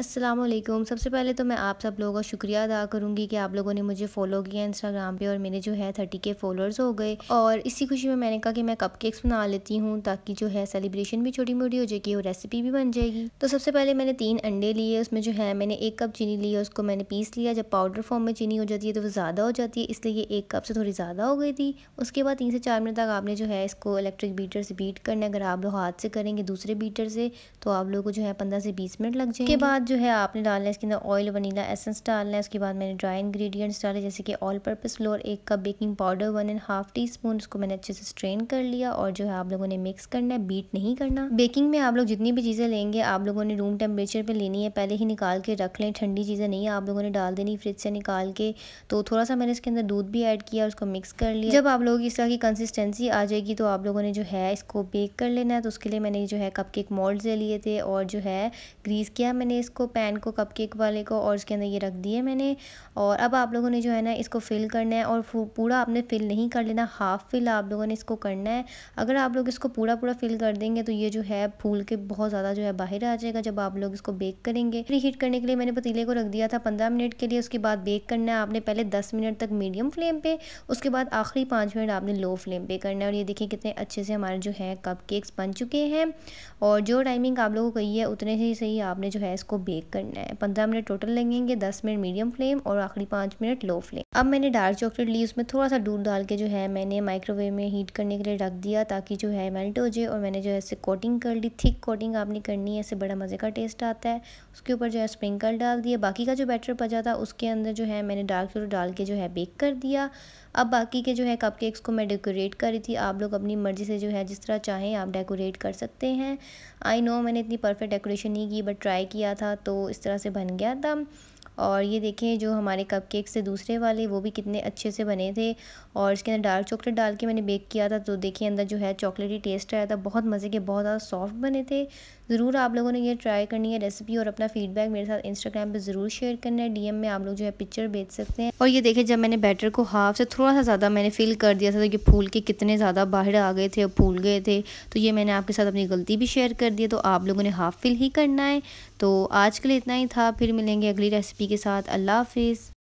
असलम सबसे पहले तो मैं आप सब लोगों का शुक्रिया अदा करूँगी कि आप लोगों ने मुझे फॉलो किया इंस्टाग्राम पे और मेरे जो है थर्टी के फॉलोअर्स हो गए और इसी खुशी में मैंने कहा कि मैं कप केक्स बना लेती हूँ ताकि जो है सेलिब्रेशन भी छोटी मोटी हो जाएगी और रेसिपी भी बन जाएगी तो सबसे पहले मैंने तीन अंडे लिए उसमें जो है मैंने एक कप चीनी ली है उसको मैंने पीस लिया जब पाउडर फॉर्म में चीनी हो जाती है तो वो ज़्यादा हो जाती है इसलिए ये एक कप से थोड़ी ज़्यादा हो गई थी उसके बाद तीन से चार मिनट तक आपने जो है इसको इलेक्ट्रिक बीटर से बीट करना अगर आप लोग हाथ से करेंगे दूसरे बीटर से तो आप लोगों को जो है पंद्रह से बीस मिनट लग जाए उसके बाद जो है आपने डालना है इसके अंदर ऑयल वनीला एसेंस डालना है उसके बाद मैंने ड्राई इंग्रेडिएंट्स डाले जैसे कि ऑल पर्पस फ्लोर एक cup baking powder one and half teaspoon उसको मैंने अच्छे से स्ट्रेन कर लिया और जो है आप लोगों ने मिक्स करना है बीट नहीं करना बेकिंग में आप लोग जितनी भी चीज़ें लेंगे आप लोगों ने रूम टेम्परेचर पर लेनी है पहले ही निकाल के रख लें ठंडी चीज़ें नहीं आप लोगों ने डाल देनी फ्रिज से निकाल के तो थोड़ा सा मैंने इसके अंदर दूध भी ऐड किया उसको मिक्स कर लिया जब आप लोग इस तरह की कंसिस्टेंसी आ जाएगी तो आप लोगों ने जो है इसको बेक कर लेना है तो उसके लिए मैंने जो है कप केक मोल्ड ले लिए थे और जो है ग्रीस किया मैंने इसको इसको पैन को कपकेक वाले को और उसके अंदर ये रख दिए मैंने और अब आप लोगों ने जो है ना इसको फिल करना है और पूरा आपने फिल नहीं कर लेना हाफ़ फिल आप लोगों ने इसको करना है अगर आप लोग इसको पूरा पूरा फिल कर देंगे तो ये जो है फूल के बहुत ज़्यादा जो है बाहर आ जाएगा जब आप लोग इसको बेक करेंगे हीट करने के लिए मैंने पतीले को रख दिया था पंद्रह मिनट के लिए उसके बाद बेक करना है आपने पहले दस मिनट तक मीडियम फ्लेम पर उसके बाद आखिरी पाँच मिनट आपने लो फ्लेम पर करना है और ये देखिए कितने अच्छे से हमारे जो है कप केक्स बन चुके हैं और जो टाइमिंग आप लोगों को कही है उतने ही सही आपने जो है इसको बेक करना है पंद्रह मिनट टोटल लगेंगे दस मिनट मीडियम फ्लेम और आखिरी पाँच मिनट लो फ्लेम अब मैंने डार्क चॉकलेट ली उसमें थोड़ा सा दूध डाल के जो है मैंने माइक्रोवेव में हीट करने के लिए रख दिया ताकि जो है मेल्ट हो जाए और मैंने जो है कोटिंग कर ली थिक कोटिंग आपने करनी है ऐसे बड़ा मज़े का टेस्ट आता है उसके ऊपर जो है स्प्रिंकल डाल दिए बाकी का जो बैटर बचा था उसके अंदर जो है मैंने डार्क चॉकलेट डाल के जो है बेक कर दिया अब बाकी के जो है कपकेक्स को मैं डेकोरेट कर रही थी आप लोग अपनी मर्ज़ी से जो है जिस तरह चाहें आप डेकोरेट कर सकते हैं आई नो मैंने इतनी परफेक्ट डेकोरेशन नहीं की बट ट्राई किया था था तो इस तरह से बन गया था और ये देखें जो हमारे कप केक्स थे दूसरे वाले वो भी कितने अच्छे से बने थे और इसके अंदर डार्क चॉकलेट डाल के मैंने बेक किया था तो देखिए अंदर जो है चॉकलेटी टेस्ट आया था बहुत मज़े के बहुत ज़्यादा सॉफ्ट बने थे ज़रूर आप लोगों ने ये ट्राई करनी है रेसिपी और अपना फीडबैक मेरे साथ इंस्टाग्राम पर ज़रूर शेयर करना है डीएम में आप लोग जो है पिक्चर भेज सकते हैं और ये देखें जब मैंने बैटर को हाफ से थोड़ा सा ज़्यादा मैंने फिल कर दिया था तो ये फूल के कितने ज़्यादा बाहर आ गए थे और फूल गए थे तो ये मैंने आपके साथ अपनी गलती भी शेयर कर दी तो आप लोगों ने हाफ फिल ही करना है तो आज के लिए इतना ही था फिर मिलेंगे अगली रेसिपी के साथ अल्लाह हाफिज़